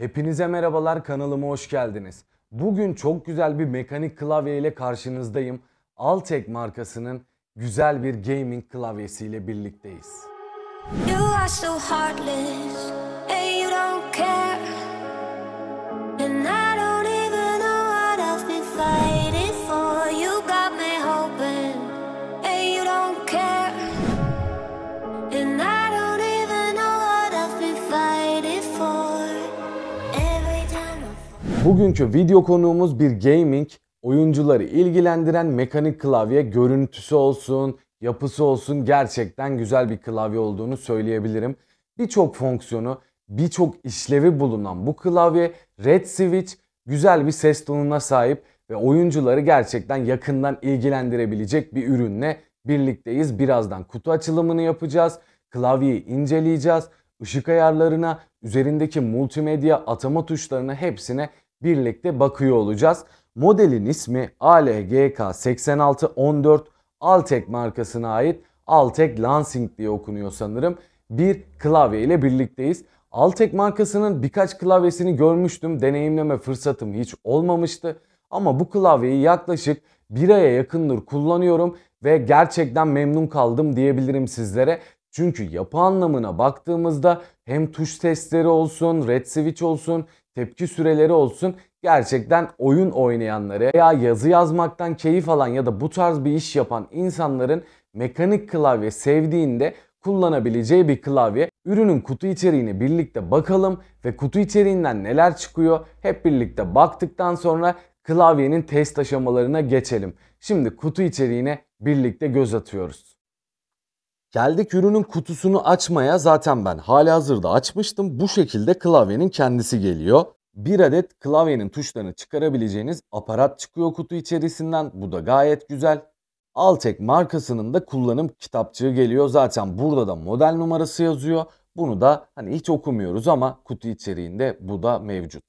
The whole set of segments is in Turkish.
Hepinize merhabalar kanalıma hoş geldiniz. Bugün çok güzel bir mekanik klavye ile karşınızdayım. Altek markasının güzel bir gaming klavyesiyle birlikteyiz. You are so heartless. Bugünkü video konuğumuz bir gaming, oyuncuları ilgilendiren mekanik klavye görüntüsü olsun, yapısı olsun gerçekten güzel bir klavye olduğunu söyleyebilirim. Birçok fonksiyonu, birçok işlevi bulunan bu klavye Red Switch güzel bir ses tonuna sahip ve oyuncuları gerçekten yakından ilgilendirebilecek bir ürünle birlikteyiz. Birazdan kutu açılımını yapacağız, klavyeyi inceleyeceğiz, ışık ayarlarına, üzerindeki multimedya atama tuşlarına hepsine birlikte bakıyor olacağız. Modelin ismi ALGK8614 Altec markasına ait Altec Lansing diye okunuyor sanırım. Bir klavye ile birlikteyiz. Altec markasının birkaç klavyesini görmüştüm. Deneyimleme fırsatım hiç olmamıştı. Ama bu klavyeyi yaklaşık bir aya yakındır kullanıyorum ve gerçekten memnun kaldım diyebilirim sizlere. Çünkü yapı anlamına baktığımızda hem tuş testleri olsun, red switch olsun, tepki süreleri olsun gerçekten oyun oynayanları veya yazı yazmaktan keyif alan ya da bu tarz bir iş yapan insanların mekanik klavye sevdiğinde kullanabileceği bir klavye. Ürünün kutu içeriğini birlikte bakalım ve kutu içeriğinden neler çıkıyor hep birlikte baktıktan sonra klavyenin test aşamalarına geçelim. Şimdi kutu içeriğine birlikte göz atıyoruz. Geldik ürünün kutusunu açmaya zaten ben hali hazırda açmıştım. Bu şekilde klavyenin kendisi geliyor. Bir adet klavyenin tuşlarını çıkarabileceğiniz aparat çıkıyor kutu içerisinden. Bu da gayet güzel. Altek markasının da kullanım kitapçığı geliyor. Zaten burada da model numarası yazıyor. Bunu da hani hiç okumuyoruz ama kutu içeriğinde bu da mevcut.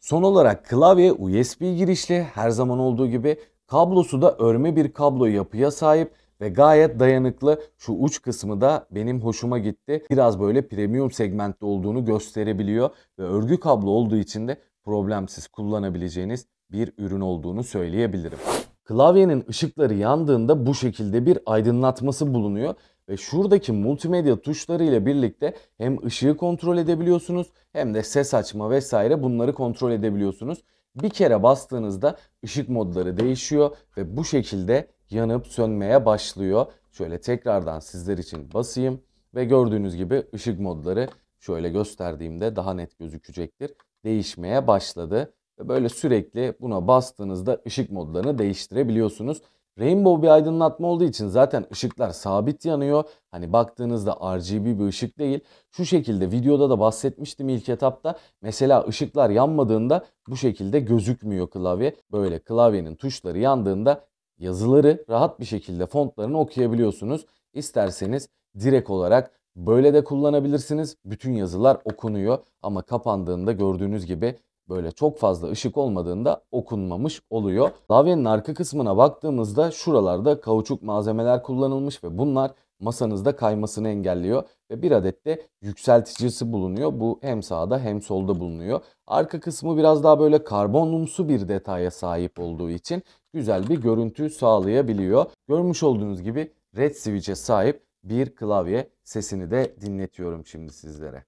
Son olarak klavye USB girişli her zaman olduğu gibi kablosu da örme bir kablo yapıya sahip ve gayet dayanıklı. Şu uç kısmı da benim hoşuma gitti. Biraz böyle premium segmentte olduğunu gösterebiliyor ve örgü kablo olduğu için de problemsiz kullanabileceğiniz bir ürün olduğunu söyleyebilirim. Klavyenin ışıkları yandığında bu şekilde bir aydınlatması bulunuyor ve şuradaki multimedya tuşları ile birlikte hem ışığı kontrol edebiliyorsunuz hem de ses açma vesaire bunları kontrol edebiliyorsunuz. Bir kere bastığınızda ışık modları değişiyor ve bu şekilde yanıp sönmeye başlıyor. Şöyle tekrardan sizler için basayım ve gördüğünüz gibi ışık modları şöyle gösterdiğimde daha net gözükecektir. Değişmeye başladı ve böyle sürekli buna bastığınızda ışık modlarını değiştirebiliyorsunuz. Rainbow bir aydınlatma olduğu için zaten ışıklar sabit yanıyor. Hani baktığınızda RGB bir ışık değil. Şu şekilde videoda da bahsetmiştim ilk etapta. Mesela ışıklar yanmadığında bu şekilde gözükmüyor klavye. Böyle klavyenin tuşları yandığında yazıları rahat bir şekilde fontlarını okuyabiliyorsunuz. İsterseniz direkt olarak böyle de kullanabilirsiniz. Bütün yazılar okunuyor ama kapandığında gördüğünüz gibi böyle çok fazla ışık olmadığında okunmamış oluyor. Lavyenin arka kısmına baktığımızda şuralarda kauçuk malzemeler kullanılmış ve bunlar masanızda kaymasını engelliyor ve bir adet de yükselticisi bulunuyor. Bu hem sağda hem solda bulunuyor. Arka kısmı biraz daha böyle karbonumsu bir detaya sahip olduğu için güzel bir görüntü sağlayabiliyor. Görmüş olduğunuz gibi Red Switch'e sahip bir klavye sesini de dinletiyorum şimdi sizlere.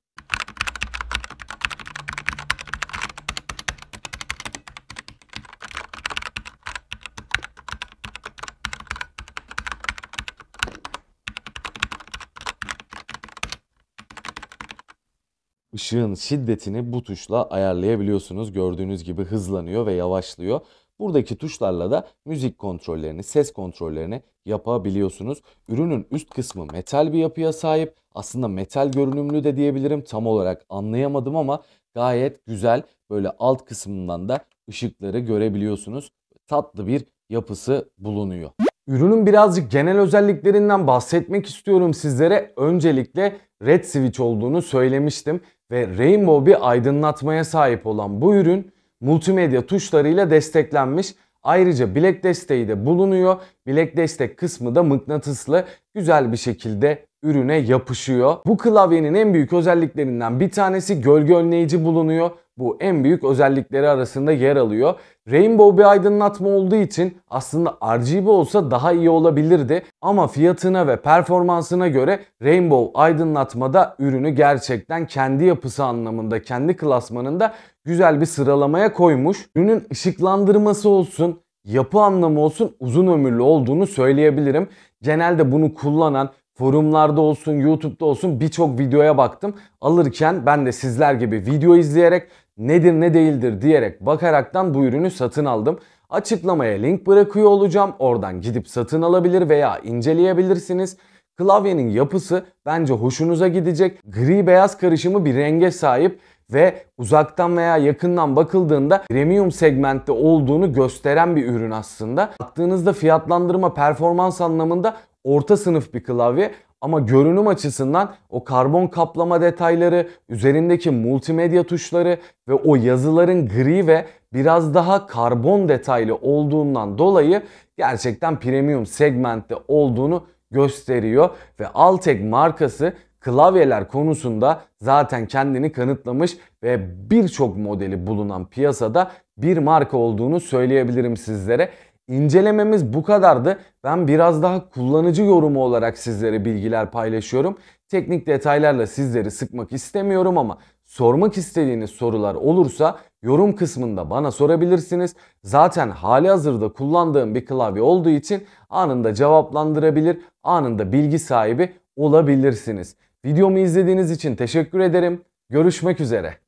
ışığın şiddetini bu tuşla ayarlayabiliyorsunuz. Gördüğünüz gibi hızlanıyor ve yavaşlıyor. Buradaki tuşlarla da müzik kontrollerini, ses kontrollerini yapabiliyorsunuz. Ürünün üst kısmı metal bir yapıya sahip. Aslında metal görünümlü de diyebilirim. Tam olarak anlayamadım ama gayet güzel. Böyle alt kısmından da ışıkları görebiliyorsunuz. Tatlı bir yapısı bulunuyor. Ürünün birazcık genel özelliklerinden bahsetmek istiyorum sizlere. Öncelikle Red Switch olduğunu söylemiştim ve Rainbow bir aydınlatmaya sahip olan bu ürün multimedya tuşlarıyla desteklenmiş. Ayrıca bilek desteği de bulunuyor. Bilek destek kısmı da mıknatıslı güzel bir şekilde ürüne yapışıyor. Bu klavyenin en büyük özelliklerinden bir tanesi gölge önleyici bulunuyor. Bu en büyük özellikleri arasında yer alıyor. Rainbow bir aydınlatma olduğu için aslında RGB olsa daha iyi olabilirdi ama fiyatına ve performansına göre Rainbow aydınlatmada ürünü gerçekten kendi yapısı anlamında, kendi klasmanında güzel bir sıralamaya koymuş. Ürünün ışıklandırması olsun, yapı anlamı olsun uzun ömürlü olduğunu söyleyebilirim. Genelde bunu kullanan forumlarda olsun, YouTube'da olsun birçok videoya baktım. Alırken ben de sizler gibi video izleyerek nedir ne değildir diyerek bakaraktan bu ürünü satın aldım. Açıklamaya link bırakıyor olacağım. Oradan gidip satın alabilir veya inceleyebilirsiniz. Klavyenin yapısı bence hoşunuza gidecek. Gri beyaz karışımı bir renge sahip ve uzaktan veya yakından bakıldığında premium segmentte olduğunu gösteren bir ürün aslında. Baktığınızda fiyatlandırma performans anlamında orta sınıf bir klavye ama görünüm açısından o karbon kaplama detayları, üzerindeki multimedya tuşları ve o yazıların gri ve biraz daha karbon detaylı olduğundan dolayı gerçekten premium segmentte olduğunu gösteriyor ve Altec markası klavyeler konusunda zaten kendini kanıtlamış ve birçok modeli bulunan piyasada bir marka olduğunu söyleyebilirim sizlere. İncelememiz bu kadardı. Ben biraz daha kullanıcı yorumu olarak sizlere bilgiler paylaşıyorum. Teknik detaylarla sizleri sıkmak istemiyorum ama sormak istediğiniz sorular olursa yorum kısmında bana sorabilirsiniz. Zaten hali hazırda kullandığım bir klavye olduğu için anında cevaplandırabilir, anında bilgi sahibi olabilirsiniz. Videomu izlediğiniz için teşekkür ederim. Görüşmek üzere.